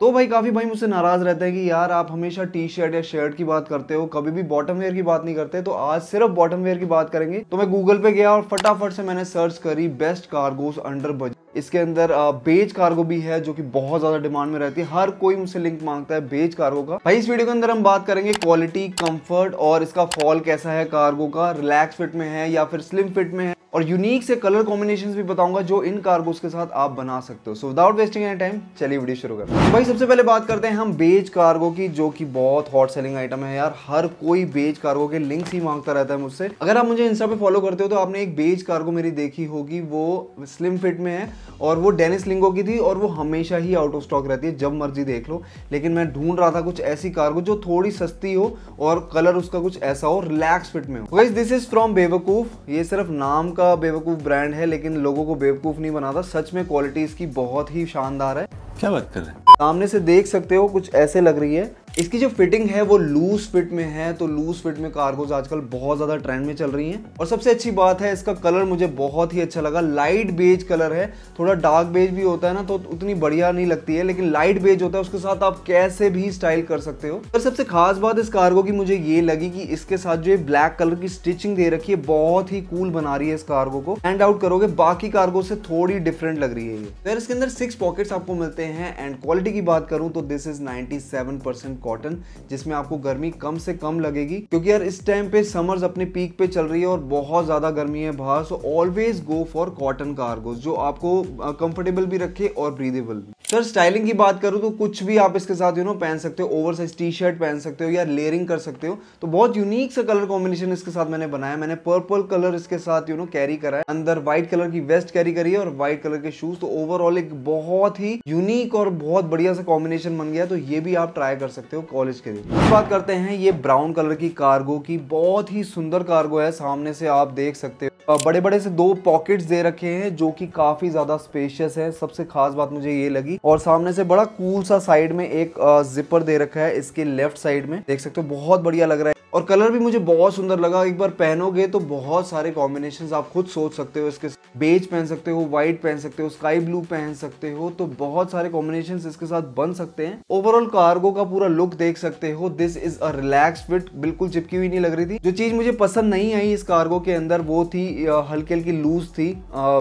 तो भाई काफ़ी भाई मुझसे नाराज़ रहते हैं कि यार आप हमेशा टी शर्ट या शर्ट की बात करते हो कभी भी बॉटम वेयर की बात नहीं करते तो आज सिर्फ बॉटम वेयर की बात करेंगे तो मैं गूगल पे गया और फटाफट से मैंने सर्च करी बेस्ट कार्गोस अंडर बजट इसके अंदर बेज कार्गो भी है जो कि बहुत ज्यादा डिमांड में रहती है हर कोई मुझसे लिंक मांगता है बेज कार्गो का भाई इस वीडियो के अंदर हम बात करेंगे क्वालिटी कंफर्ट और इसका फॉल कैसा है कार्गो का रिलैक्स फिट में है या फिर स्लिम फिट में है और यूनिक से कलर कॉम्बिनेशन भी बताऊंगा जो इन कार्गोस के साथ आप बना सकते हो so without wasting any time चलिए वीडियो शुरू करते हैं भाई सबसे पहले बात करते हैं हम बेज कार्गो की जो कि बहुत हॉट सेलिंग आइटम है यार हर कोई बेज कार्गो के लिंक्स ही मांगता रहता है मुझसे अगर आप मुझे इंस्टा पे फॉलो करते हो तो आपने एक बेज कार्गो मेरी देखी होगी वो स्लिम फिट में है और वो डेनिस लिंगो की थी और वो हमेशा ही आउट ऑफ स्टॉक रहती है जब मर्जी देख लो लेकिन मैं ढूंढ रहा था कुछ ऐसी कार्गो जो थोड़ी सस्ती हो और कलर उसका कुछ ऐसा हो रिलैक्स फिट में हो दिस इज फ्रॉम बेवकूफ ये सिर्फ नाम का बेवकूफ़ ब्रांड है लेकिन लोगों को बेवकूफ़ नहीं बनाता सच में क्वालिटी इसकी बहुत ही शानदार है क्या बात कर रहे हैं सामने से देख सकते हो कुछ ऐसे लग रही है इसकी जो फिटिंग है वो लूज फिट में है तो लूज फिट में कार्गोज आजकल बहुत ज़्यादा ट्रेंड में चल रही हैं और सबसे अच्छी बात है इसका कलर मुझे बहुत ही अच्छा लगा लाइट बेज कलर है थोड़ा डार्क बेज भी होता है ना तो उतनी बढ़िया नहीं लगती है लेकिन लाइट बेज होता है उसके साथ आप कैसे भी स्टाइल कर सकते हो और सबसे खास बात इस कार्गो की मुझे ये लगी कि इसके साथ जो ब्लैक कलर की स्टिचिंग दे रखी है बहुत ही कूल बना रही है इस कार्गो को एंड आउट करोगे बाकी कार्गो से थोड़ी डिफरेंट लग रही है ये फिर तो इसके अंदर सिक्स पॉकेट आपको मिलते हैं एंड क्वालिटी की बात करूं तो this is ninety seven percent cotton जिसमें आपको गर्मी कम से कम लगेगी क्योंकि यार इस टाइम पे समर्स अपने पीक पे चल रही है और बहुत ज़्यादा गर्मी है बाहर so always go for cotton cargos जो आपको कंफर्टेबल भी रखे और ब्रीदेबल भी सर स्टाइलिंग की बात करूँ तो कुछ भी आप इसके साथ यू नो पहन सकते हो ओवर साइज टी शर्ट पहन सकते हो या लेयरिंग कर सकते हो तो बहुत यूनिक सा कलर कॉम्बिनेशन इसके साथ मैंने बनाया मैंने पर्पल कलर इसके साथ यू नो कैरी करा है अंदर व्हाइट कलर की वेस्ट कैरी करी है और व्हाइट कलर के शूज तो ओवरऑल एक बहुत ही यूनिक और बहुत बढ़िया सा कॉम्बिनेशन बन गया तो ये भी आप ट्राई कर सकते सकते हो कॉलेज के लिए बात करते हैं ये ब्राउन कलर की कार्गो की बहुत ही सुंदर कार्गो है सामने से आप देख सकते बड़े बड़े से दो पॉकेट्स दे रखे हैं जो कि काफ़ी ज़्यादा स्पेशियस है सबसे खास बात मुझे ये लगी और सामने से बड़ा कूल सा साइड में एक जिपर दे रखा है इसके लेफ्ट साइड में देख सकते हो बहुत बढ़िया लग रहा है और कलर भी मुझे बहुत सुंदर लगा एक बार पहनोगे तो बहुत सारे कॉम्बिनेशन आप खुद सोच सकते हो इसके बेज पहन सकते हो व्हाइट पहन सकते हो स्काई ब्लू पहन सकते हो तो बहुत सारे कॉम्बिनेशन इसके साथ बन सकते हैं ओवरऑल कार्गो का पूरा लुक देख सकते हो this is a relax fit बिल्कुल चिपकी हुई नहीं लग रही थी जो चीज मुझे पसंद नहीं आई इस कार्गो के अंदर वो थी हल्की हल्की लूज थी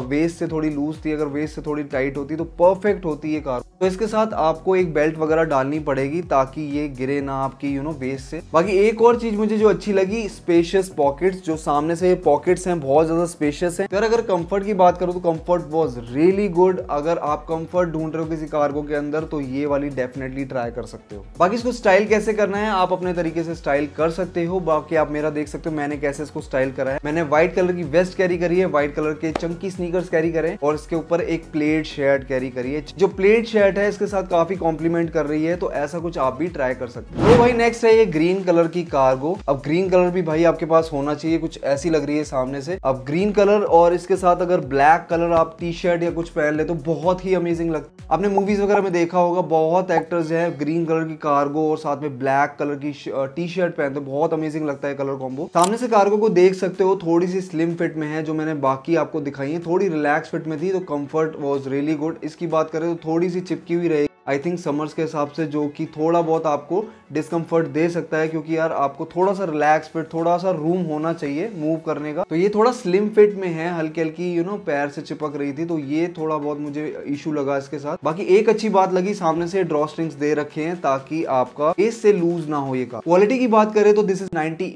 वेस्ट से थोड़ी लूज थी अगर वेस्ट से थोड़ी टाइट होती तो परफेक्ट होती ये कार तो इसके साथ आपको एक बेल्ट वगैरह डालनी पड़ेगी ताकि ये गिरे ना आपकी यू नो वेस्ट से बाकी एक और चीज मुझे जो अच्छी लगी स्पेशियस पॉकेट्स जो सामने से ये पॉकेट्स हैं बहुत ज्यादा स्पेशियस हैं यार अगर कंफर्ट की बात करो तो कंफर्ट वॉज रियली गुड अगर आप कंफर्ट ढूंढ रहे हो किसी कार्गो के अंदर तो ये वाली डेफिनेटली ट्राई कर सकते हो बाकी इसको स्टाइल कैसे करना है आप अपने तरीके से स्टाइल कर सकते हो बाकी आप मेरा देख सकते हो मैंने कैसे इसको स्टाइल करा है मैंने व्हाइट कलर की वेस्ट वेस्ट कैरी करिए व्हाइट कलर के चंकी स्नीकर्स कैरी करें और इसके ऊपर एक प्लेट शर्ट कैरी करिए जो प्लेट शर्ट है इसके साथ काफी कॉम्प्लीमेंट कर रही है तो ऐसा कुछ आप भी ट्राई कर सकते हो तो भाई नेक्स्ट है ये ग्रीन कलर की कार्गो अब ग्रीन कलर भी भाई आपके पास होना चाहिए कुछ ऐसी लग रही है सामने से अब ग्रीन कलर और इसके साथ अगर ब्लैक कलर आप टी शर्ट या कुछ पहन ले तो बहुत ही अमेजिंग लगता है आपने मूवीज वगैरह में देखा होगा बहुत एक्टर्स जो है ग्रीन कलर की कार्गो और साथ में ब्लैक कलर की टी शर्ट पहनते बहुत अमेजिंग लगता है कलर कॉम्बो सामने से कार्गो को देख सकते हो थोड़ी सी स्लिम फिट फिट में है जो मैंने बाकी आपको दिखाई है थोड़ी रिलैक्स फिट में थी तो कंफर्ट वाज रियली गुड इसकी बात करें तो थोड़ी सी चिपकी हुई रहेगी आई थिंक समर्स के हिसाब से जो कि थोड़ा बहुत आपको डिस्कम्फर्ट दे सकता है क्योंकि यार आपको थोड़ा सा रिलैक्स फिट थोड़ा सा रूम होना चाहिए मूव करने का तो ये थोड़ा स्लिम फिट में है हल्की हल्की यू नो पैर से चिपक रही थी तो ये थोड़ा बहुत मुझे इशू लगा इसके साथ बाकी एक अच्छी बात लगी सामने से ड्रॉ स्ट्रिंग्स दे रखे हैं ताकि आपका फेस से लूज ना हो ये का क्वालिटी की बात करें तो दिस इज नाइनटी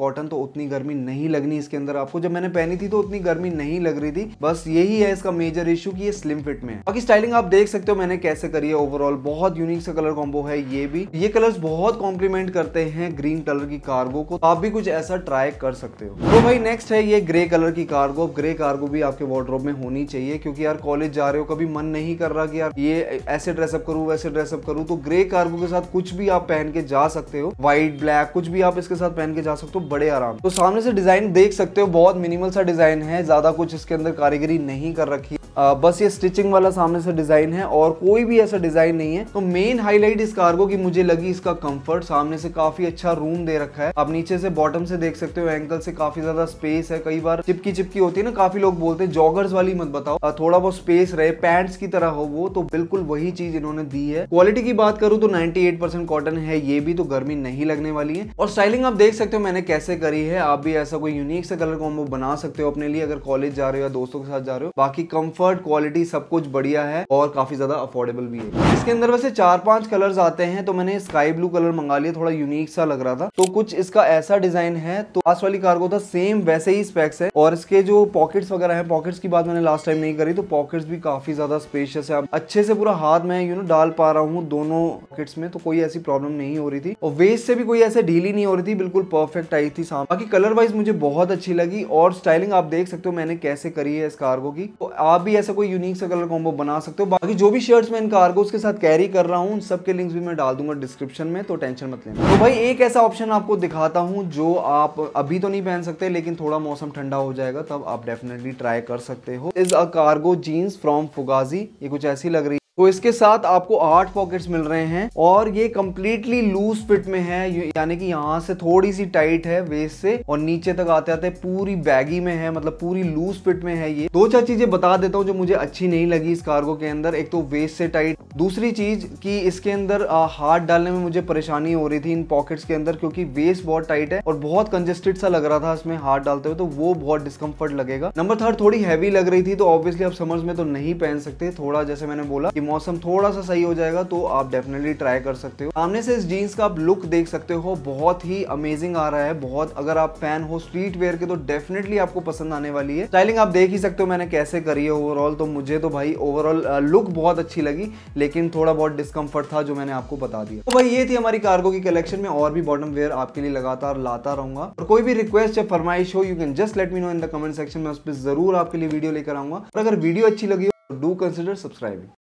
कॉटन तो उतनी गर्मी नहीं लगनी इसके अंदर आपको जब मैंने पहनी थी तो उतनी गर्मी नहीं लग रही थी बस यही है इसका मेजर इशू की ये स्लिम फिट में बाकी स्टाइलिंग आप देख सकते हो मैंने कैसे करी है ओवरऑल बहुत यूनिक सा कलर कॉम्बो है ये भी ये कलर्स बहुत कॉम्प्लीमेंट करते हैं ग्रीन कलर की कार्गो को आप भी कुछ ऐसा ट्राई कर सकते हो तो भाई नेक्स्ट है ये ग्रे कलर की कार्गो ग्रे कार्गो भी आपके वार्ड्रोप में होनी चाहिए क्योंकि यार कॉलेज जा रहे हो कभी मन नहीं कर रहा कि यार ये ऐसे ड्रेसअप करूँ वैसे ड्रेसअप करूँ तो ग्रे कार्गो के साथ कुछ भी आप पहन के जा सकते हो व्हाइट ब्लैक कुछ भी आप इसके साथ पहन के जा सकते हो बड़े आराम तो सामने से डिजाइन देख सकते हो बहुत मिनिमल सा डिजाइन है ज्यादा कुछ इसके अंदर कारीगरी नहीं कर रखी बस ये स्टिचिंग वाला सामने से डिज़ाइन है और कोई भी ऐसा डिज़ाइन नहीं है तो मेन हाईलाइट इस कार्गो की मुझे लगी इसका कंफर्ट सामने से काफ़ी अच्छा रूम दे रखा है आप नीचे से बॉटम से देख सकते हो एंकल से काफ़ी ज़्यादा स्पेस है कई बार चिपकी चिपकी होती है ना काफ़ी लोग बोलते हैं जॉगर्स वाली मत बताओ थोड़ा बहुत स्पेस रहे पैंट्स की तरह हो वो तो बिल्कुल वही चीज़ इन्होंने दी है क्वालिटी की बात करूं तो 98% कॉटन है ये भी तो गर्मी नहीं लगने वाली है और स्टाइलिंग आप देख सकते हो मैंने कैसे करी है आप भी ऐसा कोई यूनिक से कलर कॉम्बो बना सकते हो अपने लिए अगर कॉलेज जा रहे हो या दोस्तों के साथ जा रहे हो बाकी कम्फर्ट कंफर्ट क्वालिटी सब कुछ बढ़िया है और काफी ज्यादा अफोर्डेबल भी है इसके अंदर वैसे चार पांच कलर्स आते हैं तो मैंने स्काई ब्लू कलर मंगा लिया थोड़ा यूनिक सा लग रहा था तो कुछ इसका ऐसा डिजाइन है तो लास्ट वाली को था तो सेम वैसे ही स्पेक्स है और इसके जो पॉकेट्स वगैरह है पॉकेट्स की बात मैंने लास्ट टाइम नहीं करी तो पॉकेट्स भी काफी ज्यादा स्पेशियस है अच्छे से पूरा हाथ में यू नो डाल पा रहा हूँ दोनों पॉकेट्स में तो कोई ऐसी प्रॉब्लम नहीं हो रही थी और वेस्ट से भी कोई ऐसे ढीली नहीं हो रही थी बिल्कुल परफेक्ट आई थी सामने बाकी कलर वाइज मुझे बहुत अच्छी लगी और स्टाइलिंग आप देख सकते हो मैंने कैसे करी है इस कार्गो की तो आप भी ऐसा कोई यूनिक सा कलर कॉम्बो बना सकते हो बाकी जो भी शर्ट्स मैं इन कार्गो के साथ कैरी कर रहा हूँ उन सबके लिंक्स भी मैं डाल दूंगा डिस्क्रिप्शन में तो टेंशन मत लेना तो भाई एक ऐसा ऑप्शन आपको दिखाता हूँ जो आप अभी तो नहीं पहन सकते लेकिन थोड़ा मौसम ठंडा हो जाएगा तब आप डेफिनेटली ट्राई कर सकते हो is a cargo jeans from Fugazi ये कुछ ऐसी लग रही तो इसके साथ आपको आठ पॉकेट्स मिल रहे हैं और ये कम्प्लीटली लूज फिट में है यानी कि यहाँ से थोड़ी सी टाइट है वेस्ट से और नीचे तक आते आते पूरी बैगी में है मतलब पूरी लूज फिट में है ये दो चार चीजें बता देता हूँ जो मुझे अच्छी नहीं लगी इस कार्गो के अंदर एक तो वेस्ट से टाइट दूसरी चीज कि इसके अंदर हाथ डालने में मुझे परेशानी हो रही थी इन पॉकेट्स के अंदर क्योंकि वेस्ट बहुत टाइट है और बहुत कंजेस्टेड सा लग रहा था इसमें हाथ डालते हुए तो वो बहुत डिस्कम्फर्ट लगेगा नंबर थर्ड थोड़ी हैवी लग रही थी तो ऑब्वियसली आप समर्स में तो नहीं पहन सकते थोड़ा जैसे मैंने बोला कि मौसम थोड़ा सा सही हो जाएगा तो आप डेफिनेटली ट्राई कर सकते हो सामने से इस जीन्स का आप लुक देख सकते हो बहुत ही अमेजिंग आ रहा है बहुत अगर आप फैन हो स्ट्रीट वेयर के तो डेफिनेटली आपको पसंद आने वाली है स्टाइलिंग आप देख ही सकते हो मैंने कैसे करी है ओवरऑल तो मुझे तो भाई ओवरऑल लुक बहुत अच्छी लगी लेकिन थोड़ा बहुत डिस्कम्फर्ट था जो मैंने आपको बता दिया तो भाई ये थी हमारी कार्गो की कलेक्शन में और भी बॉटम वेयर आपके लिए लगातार लाता रहूंगा और कोई भी रिक्वेस्ट या फरमाइश हो you can just let me know in the comment section में उस पर जरूर आपके लिए वीडियो लेकर आऊंगा और अगर वीडियो अच्छी लगी हो डू कंसिडर सब्सक्राइबिंग